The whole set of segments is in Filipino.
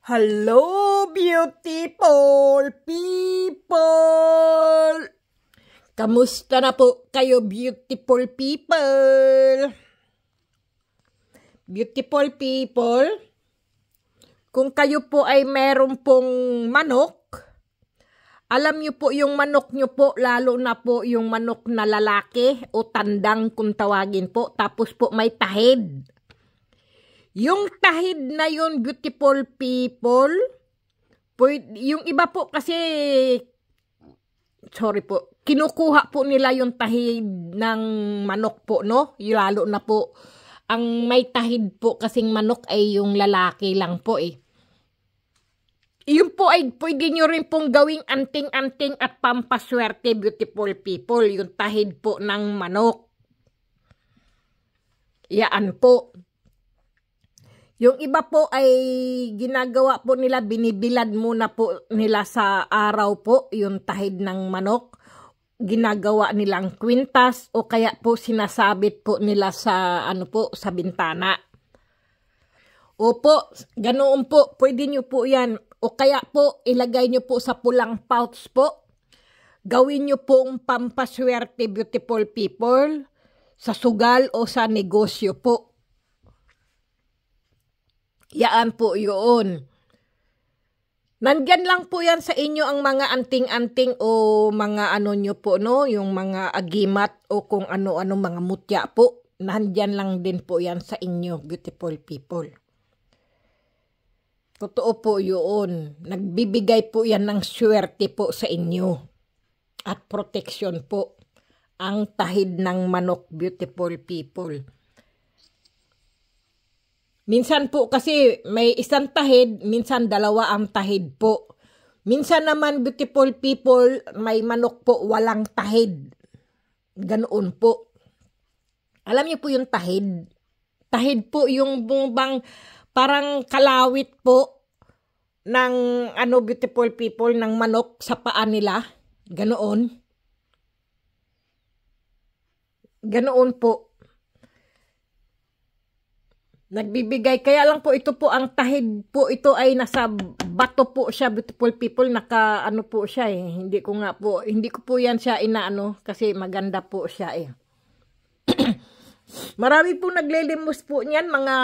Hello, beautiful people! Kamusta na po kayo, beautiful people? Beautiful people, kung kayo po ay meron pong manok, alam nyo po yung manok nyo po, lalo na po yung manok na lalaki o tandang kung tawagin po, tapos po may tahid yung tahid na yun, beautiful people, yung iba po kasi, sorry po, kinukuha po nila yung tahid ng manok po, no? Lalo na po, ang may tahid po kasing manok ay yung lalaki lang po eh. Yun po ay pwede nyo rin pong gawing anting-anting at pampaswerte, beautiful people, yung tahid po ng manok. Yaan po. Yung iba po ay ginagawa po nila, binibilad muna po nila sa araw po yung tahid ng manok. Ginagawa nilang kwintas o kaya po sinasabit po nila sa ano po sa bintana. Opo, ganoon po, pwede nyo po yan. O kaya po, ilagay nyo po sa pulang pouch po. Gawin nyo pong pampaswerte beautiful people sa sugal o sa negosyo po. Yaan po yun. Nandyan lang po yan sa inyo ang mga anting-anting o mga ano nyo po, no? Yung mga agimat o kung ano-ano mga mutya po. Nandyan lang din po yan sa inyo, beautiful people. Totoo po yun. Nagbibigay po yan ng swerte po sa inyo. At protection po. Ang tahid ng manok, beautiful people. Minsan po kasi may isang tahid, minsan dalawa ang tahid po. Minsan naman beautiful people, may manok po walang tahid. Ganoon po. Alam niyo po yung tahid? Tahid po yung bang parang kalawit po ng ano beautiful people ng manok sa paa nila. Ganoon. Ganoon po. Nagbibigay. Kaya lang po ito po ang tahid po. Ito ay nasa bato po siya. Beautiful people. Naka ano po siya eh. Hindi ko nga po. Hindi ko po yan siya inaano. Kasi maganda po siya eh. Marami po naglilimos po niyan. Mga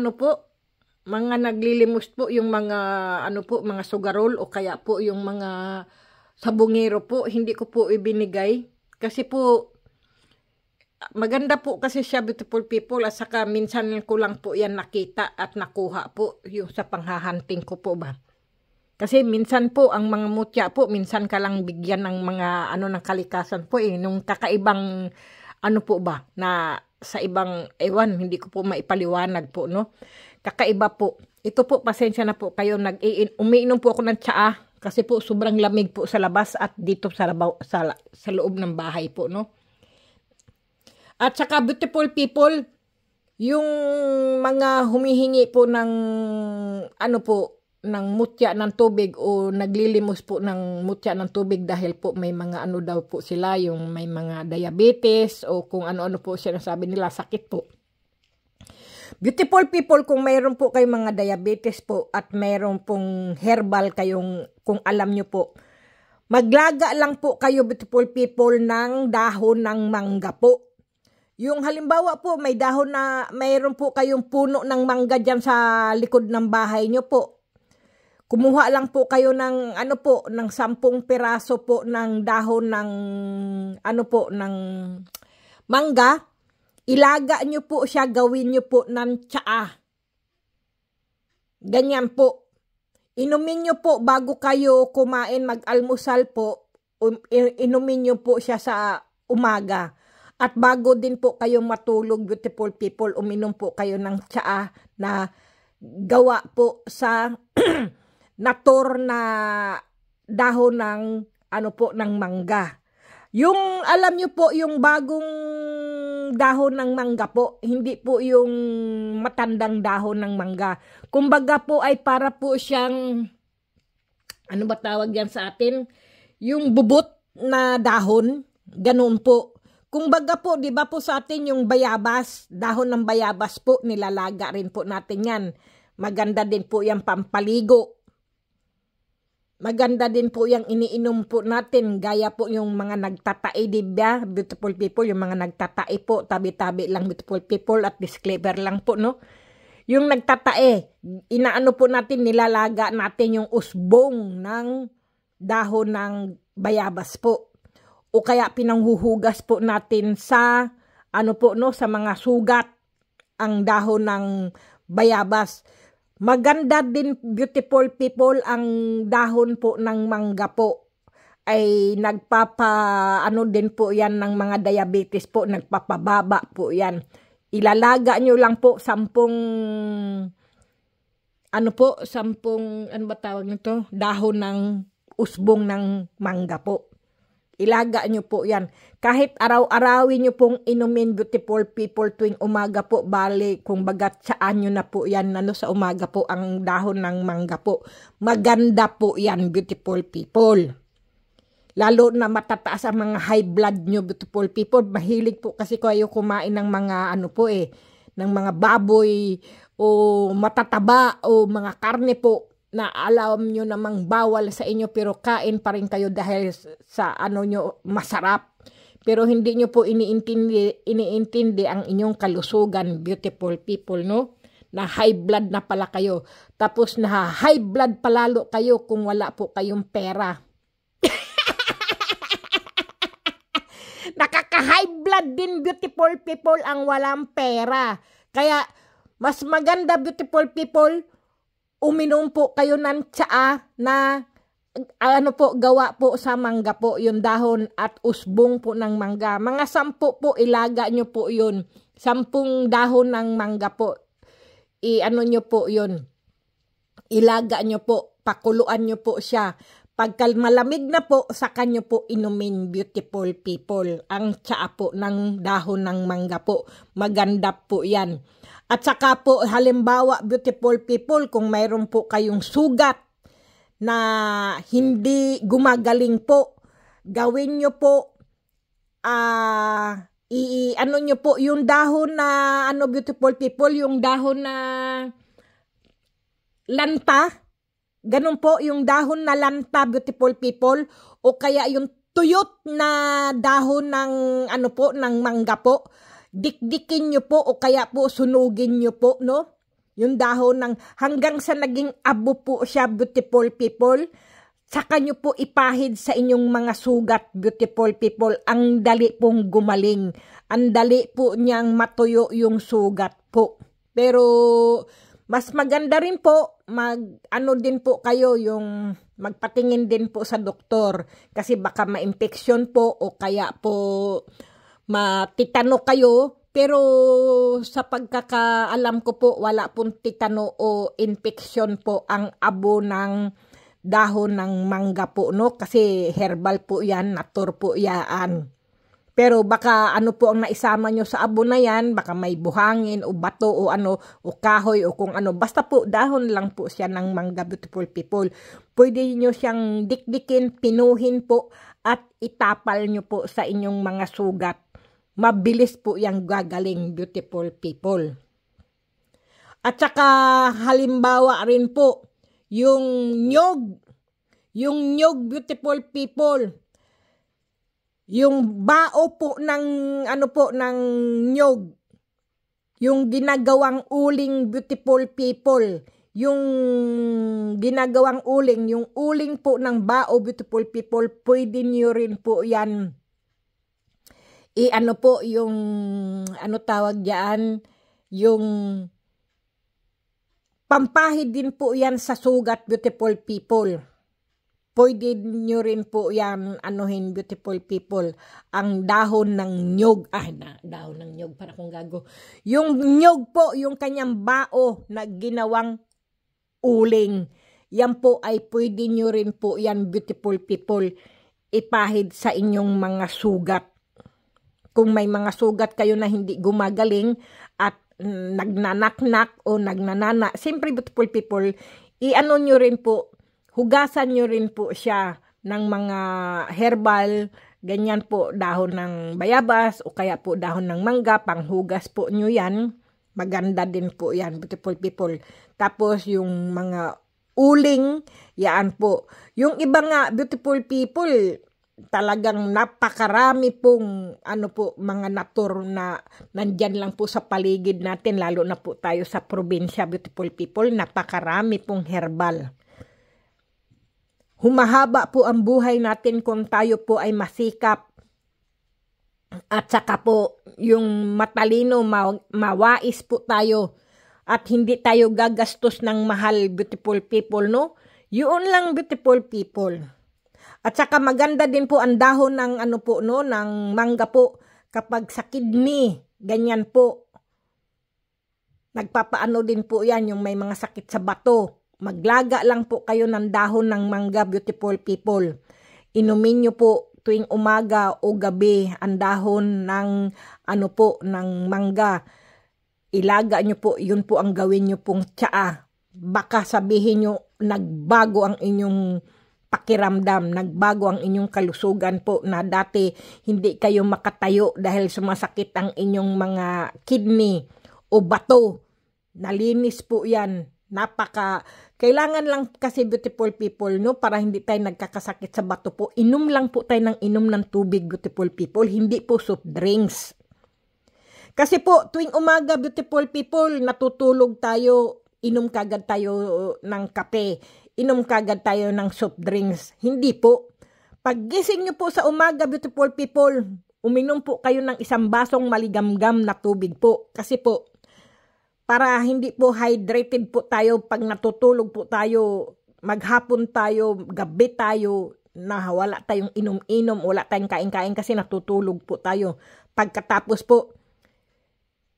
ano po. Mga naglilimos po yung mga ano po. Mga sugarol o kaya po yung mga sabungero po. Hindi ko po ibinigay. Kasi po maganda po kasi siya beautiful people at saka minsan ko lang po yan nakita at nakuha po yung sa panghahanting ko po ba. Kasi minsan po ang mga mutya po minsan ka lang bigyan ng mga ano ng kalikasan po eh nung kakaibang ano po ba na sa ibang ewan hindi ko po maipaliwanag po no. Kakaiba po. Ito po pasensya na po kayo nag umiinom po ako ng tsaa kasi po sobrang lamig po sa labas at dito sa, labaw, sa, sa loob ng bahay po no at saka beautiful people, yung mga humihingi po ng ano po, ng mutya ng tubig o naglilimos po ng mutya ng tubig dahil po may mga ano daw po sila, yung may mga diabetes o kung ano-ano po sinasabi nila, sakit po. Beautiful people, kung mayroon po kayong mga diabetes po at mayroon pong herbal kayong, kung alam nyo po, maglaga lang po kayo beautiful people ng dahon ng mangga po. Yung halimbawa po, may dahon na, mayroon po kayong puno ng mangga dyan sa likod ng bahay nyo po. Kumuha lang po kayo ng, ano po, ng sampung piraso po ng dahon ng, ano po, ng mangga. Ilaga nyo po siya, gawin nyo po ng tsaa. Ganyan po. Inumin nyo po bago kayo kumain, mag-almusal po, um, inumin nyo po siya sa umaga. At bago din po kayo matulog, beautiful people, uminom po kayo ng tsaa na gawa po sa nator na dahon ng ano po ng mangga. Yung alam niyo po yung bagong dahon ng mangga po, hindi po yung matandang dahon ng mangga. Kumbaga po ay para po siyang ano ba tawag yan sa atin? Yung bubot na dahon, ganun po. Kung baga po, di ba po sa atin yung bayabas, dahon ng bayabas po, nilalaga rin po natin yan. Maganda din po yung pampaligo. Maganda din po yung iniinom po natin, gaya po yung mga nagtatae, di ba? Beautiful people, yung mga nagtatae po, tabi-tabi lang beautiful people at disclaimer lang po, no? Yung nagtatae, inaano po natin, nilalaga natin yung usbong ng dahon ng bayabas po o kaya pinanghuhugas po natin sa ano po no sa mga sugat ang dahon ng bayabas. Maganda din beautiful people ang dahon po ng mangga po ay nagpapa ano din po yan ng mga diabetes po nagpapababa po yan. Ilalaga nyo lang po sampung ano po sampung ano ba tawag nito dahon ng usbong ng mangga po. Ilaga nyo po yan. Kahit araw-arawin nyo pong inumin beautiful people tuwing umaga po, bali kung bagat saan nyo na po yan, ano sa umaga po ang dahon ng mangga po. Maganda po yan, beautiful people. Lalo na matataas ang mga high blood nyo, beautiful people. Mahilig po kasi kayo kumain ng mga ano po eh, ng mga baboy o matataba o mga karne po na alam nyo namang bawal sa inyo pero kain pa rin kayo dahil sa ano nyo masarap. Pero hindi nyo po iniintindi, iniintindi ang inyong kalusugan, beautiful people, no? Na high blood na pala kayo. Tapos na high blood palalo kayo kung wala po kayong pera. Nakaka-high blood din, beautiful people, ang walang pera. Kaya, mas maganda, beautiful people, uminom po kayo ng tsaa na ano po, gawa po sa mangga po, yung dahon at usbong po ng mangga. Mga sampu po, ilaga nyo po yun. Sampung dahon ng mangga po. I-ano nyo po yun. Ilaga nyo po, pakuluan nyo po siya. Pagka malamig na po, sa kanyo po inumin beautiful people. Ang tsaa po ng dahon ng mangga po. Maganda po yan. At saka po, halimbawa, beautiful people, kung mayroon po kayong sugat na hindi gumagaling po, gawin nyo po, ah, uh, i ano nyo po yung dahon na ano beautiful people yung dahon na lanta Ganun po yung dahon na lanta, beautiful people, o kaya yung tuyot na dahon ng ano po, ng mangga po. Dikdikin nyo po o kaya po sunugin nyo po, no? Yung dahon ng hanggang sa naging abo po siya, beautiful people. Saka nyo po ipahid sa inyong mga sugat, beautiful people. Ang dali pong gumaling. Ang dali po niyang matuyo yung sugat po. Pero mas maganda rin po, mag, ano din po kayo yung magpatingin din po sa doktor kasi baka ma-infection po o kaya po matitano kayo. Pero sa pagkakaalam ko po, wala pong titano o infection po ang abo ng dahon ng mangga po, no? Kasi herbal po yan, natur po yan. Pero baka ano po ang naisama nyo sa abo na yan, baka may buhangin o bato o ano, o kahoy o kung ano. Basta po dahon lang po siya ng mangga beautiful people. Pwede nyo siyang dikdikin, pinuhin po at itapal nyo po sa inyong mga sugat. Mabilis po yung gagaling beautiful people. At saka halimbawa rin po, yung nyog, yung nyog beautiful people, yung bao po ng ano po ng nyog yung ginagawang uling beautiful people yung ginagawang uling yung uling po ng bao beautiful people pwede niyo rin po yan i ano po yung ano tawag diyan yung pampahid din po yan sa sugat beautiful people pwede nyo rin po yan, anuhin beautiful people, ang dahon ng nyog, ah na, dahon ng nyog, para kung gago. Yung nyog po, yung kanyang bao na ginawang uling. Yan po ay pwede nyo rin po yan, beautiful people, ipahid sa inyong mga sugat. Kung may mga sugat kayo na hindi gumagaling at mm, nagnanaknak o nagnanana, siyempre beautiful people, i-ano nyo rin po hugasan nyo rin po siya ng mga herbal, ganyan po dahon ng bayabas o kaya po dahon ng mangga, panghugas po nyo yan. Maganda din po yan, beautiful people. Tapos yung mga uling, yan po. Yung iba nga, beautiful people, talagang napakarami pong ano po mga natur na nandyan lang po sa paligid natin lalo na po tayo sa probinsya beautiful people napakarami pong herbal Humahaba po ang buhay natin kung tayo po ay masikap at saka po yung matalino, ma- mawais po tayo at hindi tayo gagastos ng mahal beautiful people, no? Yun lang beautiful people. At saka maganda din po ang dahon ng ano po, no? Ng mangga po kapag sa kidney, ganyan po. Nagpapaano din po yan yung may mga sakit sa bato. Maglaga lang po kayo ng dahon ng mangga, beautiful people. Inumin nyo po tuwing umaga o gabi ang dahon ng ano po ng mangga. Ilaga nyo po, yun po ang gawin nyo pong tsaa. Baka sabihin nyo nagbago ang inyong pakiramdam, nagbago ang inyong kalusugan po na dati hindi kayo makatayo dahil sumasakit ang inyong mga kidney o bato. Nalinis po yan. Napaka kailangan lang kasi beautiful people, no, para hindi tayo nagkakasakit sa bato po. Inom lang po tayo ng inom ng tubig, beautiful people. Hindi po soft drinks. Kasi po, tuwing umaga, beautiful people, natutulog tayo, inom kagad tayo ng kape, inom kagad tayo ng soft drinks. Hindi po. Paggising niyo po sa umaga, beautiful people, uminom po kayo ng isang basong maligamgam na tubig po. Kasi po, para hindi po hydrated po tayo pag natutulog po tayo, maghapon tayo, gabi tayo, na wala tayong inom-inom, wala tayong kain-kain kasi natutulog po tayo. Pagkatapos po,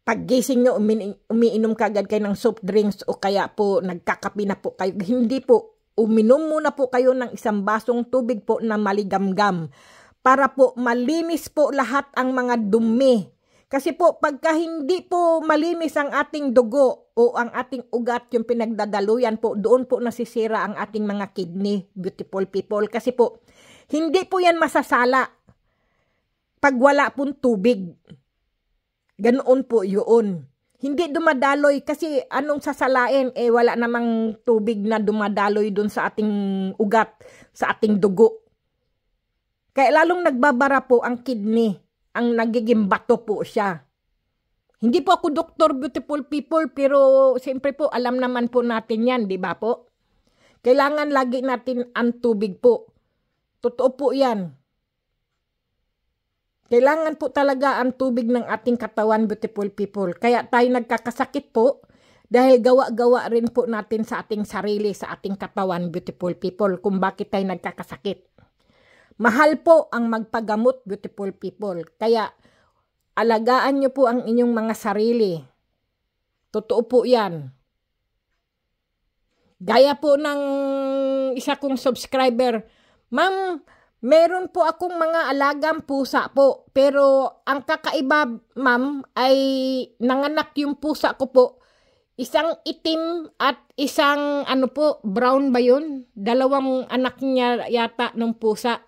pag gising nyo, umi umiinom kagad ka kayo ng soft drinks o kaya po nagkakapi na po kayo. Hindi po, uminom muna po kayo ng isang basong tubig po na maligamgam para po malinis po lahat ang mga dumi kasi po, pagka hindi po malinis ang ating dugo o ang ating ugat, yung pinagdadaluyan po, doon po nasisira ang ating mga kidney, beautiful people. Kasi po, hindi po yan masasala pag wala pong tubig. Ganoon po yun. Hindi dumadaloy kasi anong sasalain eh wala namang tubig na dumadaloy doon sa ating ugat, sa ating dugo. Kaya lalong nagbabara po ang kidney ang nagiging bato po siya. Hindi po ako Dr. Beautiful People pero siyempre po alam naman po natin yan, di ba po? Kailangan lagi natin ang tubig po. Totoo po yan. Kailangan po talaga ang tubig ng ating katawan, beautiful people. Kaya tayo nagkakasakit po dahil gawa-gawa rin po natin sa ating sarili, sa ating katawan, beautiful people, kung bakit tayo nagkakasakit. Mahal po ang magpagamot, beautiful people. Kaya, alagaan nyo po ang inyong mga sarili. Totoo po yan. Gaya po ng isa kong subscriber, Ma'am, meron po akong mga alagang pusa po. Pero ang kakaiba, ma'am, ay nanganak yung pusa ko po. Isang itim at isang ano po, brown ba yun? Dalawang anak niya yata ng pusa.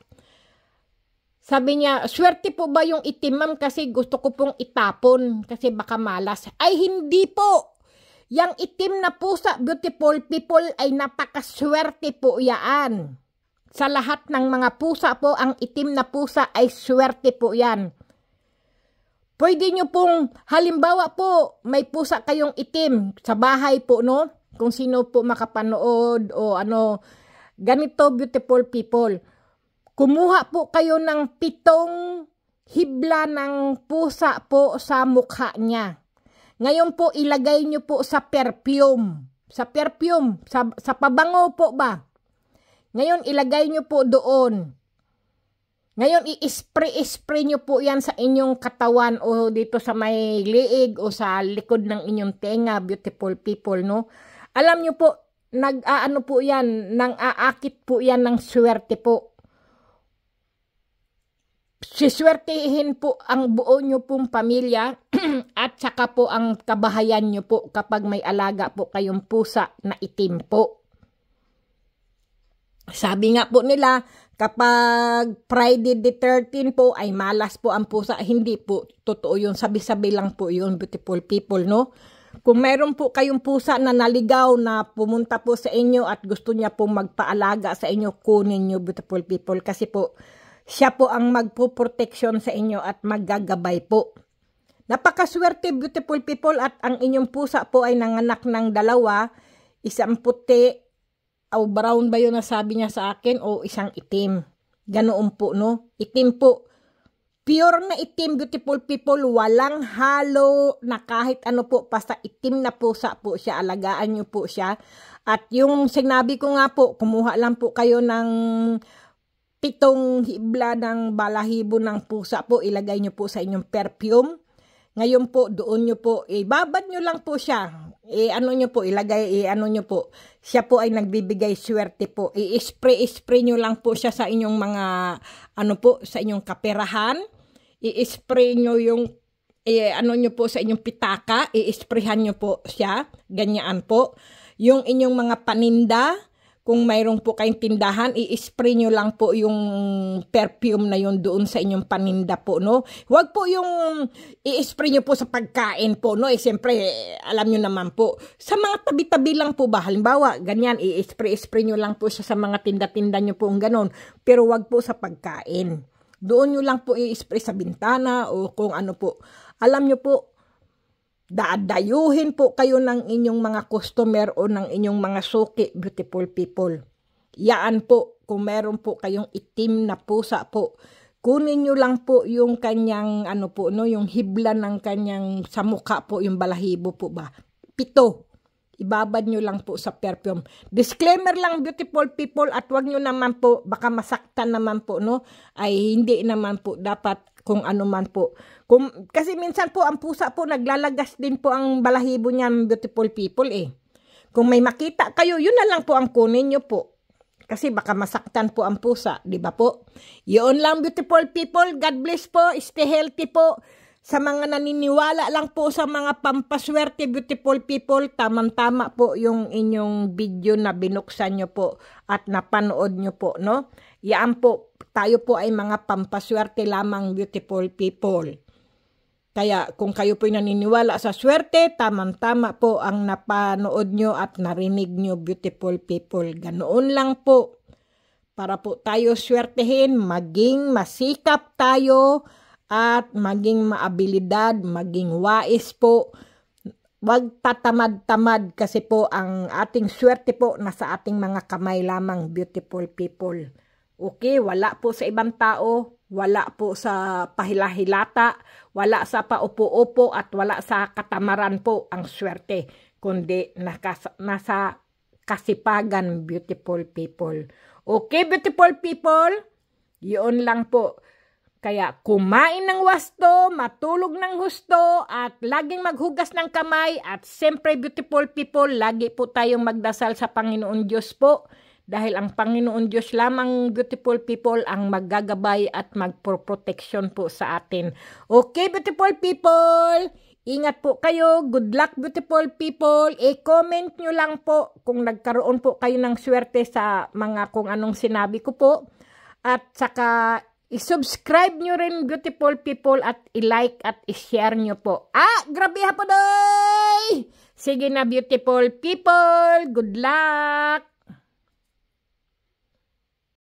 Sabi niya, swerte po ba yung itim ma'am kasi gusto ko pong itapon kasi baka malas. Ay hindi po! Yang itim na pusa, beautiful people ay napakaswerte po yan. Sa lahat ng mga pusa po, ang itim na pusa ay swerte po yan. Pwede nyo pong, halimbawa po, may pusa kayong itim sa bahay po, no? Kung sino po makapanood o ano, ganito beautiful people Kumuha po kayo ng pitong hibla ng pusa po sa mukha niya. Ngayon po ilagay niyo po sa perfume. Sa perfume, sa, sa pabango po ba? Ngayon ilagay niyo po doon. Ngayon i-spray-spray niyo po yan sa inyong katawan o dito sa may liig o sa likod ng inyong tenga, beautiful people, no? Alam niyo po, nag-aano po yan, nang aakit po yan ng swerte po siswertihin po ang buo nyo pong pamilya at saka po ang kabahayan nyo po kapag may alaga po kayong pusa na itim po. Sabi nga po nila, kapag Friday the 13 po ay malas po ang pusa. Hindi po, totoo yun. Sabi-sabi lang po yun, beautiful people, no? Kung meron po kayong pusa na naligaw na pumunta po sa inyo at gusto niya po magpaalaga sa inyo, kunin niyo beautiful people. Kasi po, siya po ang magpuproteksyon sa inyo at maggagabay po. Napakaswerte beautiful people at ang inyong pusa po ay nanganak ng dalawa, isang puti o brown ba yun na sabi niya sa akin o isang itim. Ganoon po no, itim po. Pure na itim beautiful people, walang halo na kahit ano po, basta itim na pusa po siya, alagaan niyo po siya. At yung sinabi ko nga po, kumuha lang po kayo ng pitong hibla ng balahibo ng pusa po, ilagay nyo po sa inyong perfume. Ngayon po, doon nyo po, ibabad eh, nyo lang po siya. E eh, ano nyo po, ilagay, e ano nyo po. Siya po ay nagbibigay swerte po. I-spray-spray nyo lang po siya sa inyong mga, ano po, sa inyong kaperahan. I-spray nyo yung, e, ano nyo po sa inyong pitaka. I-sprayhan nyo po siya. Ganyan po. Yung inyong mga paninda kung mayroon po kayong tindahan, i-spray nyo lang po yung perfume na yun doon sa inyong paninda po, no? Huwag po yung i-spray nyo po sa pagkain po, no? Eh, siyempre, alam nyo naman po. Sa mga tabi-tabi lang po ba? Halimbawa, ganyan, i-spray-spray nyo lang po siya sa mga tinda-tinda nyo po, ganun. Pero huwag po sa pagkain. Doon nyo lang po i-spray sa bintana o kung ano po. Alam nyo po, Dadayuhin po kayo ng inyong mga customer o ng inyong mga suki, beautiful people. Yaan po, kung meron po kayong itim na pusa po, kunin nyo lang po yung kanyang, ano po, no, yung hibla ng kanyang sa mukha po, yung balahibo po ba. Pito, ibabad nyo lang po sa perfume. Disclaimer lang beautiful people at wag nyo naman po, baka masaktan naman po, no? Ay hindi naman po dapat kung ano man po. Kung, kasi minsan po ang pusa po naglalagas din po ang balahibo niya beautiful people eh. Kung may makita kayo, yun na lang po ang kunin niyo po. Kasi baka masaktan po ang pusa, di ba po? Yun lang beautiful people. God bless po. Stay healthy po. Sa mga naniniwala lang po sa mga pampaswerte beautiful people, tamang-tama po yung inyong video na binuksan nyo po at napanood nyo po, no? Yaan po, tayo po ay mga pampaswerte lamang beautiful people. Kaya kung kayo po'y naniniwala sa swerte, tamang-tama po ang napanood nyo at narinig nyo, beautiful people. Ganoon lang po. Para po tayo swertehin, maging masikap tayo, at maging maabilidad, maging wais po. Huwag patamad-tamad kasi po ang ating swerte po nasa ating mga kamay lamang, beautiful people. Okay, wala po sa ibang tao, wala po sa pahilahilata, wala sa paupo-upo at wala sa katamaran po ang swerte, kundi nakas- nasa kasipagan, beautiful people. Okay, beautiful people, yun lang po. Kaya kumain ng wasto, matulog ng husto, at laging maghugas ng kamay, at siyempre beautiful people, lagi po tayong magdasal sa Panginoon Diyos po. Dahil ang Panginoon Diyos lamang beautiful people ang maggagabay at magproproteksyon po sa atin. Okay beautiful people, ingat po kayo. Good luck beautiful people. I-comment nyo lang po kung nagkaroon po kayo ng swerte sa mga kung anong sinabi ko po. At saka I-subscribe nyo rin, beautiful people, at i-like at i-share nyo po. Ah, grabe ha po doy! Sige na, beautiful people. Good luck!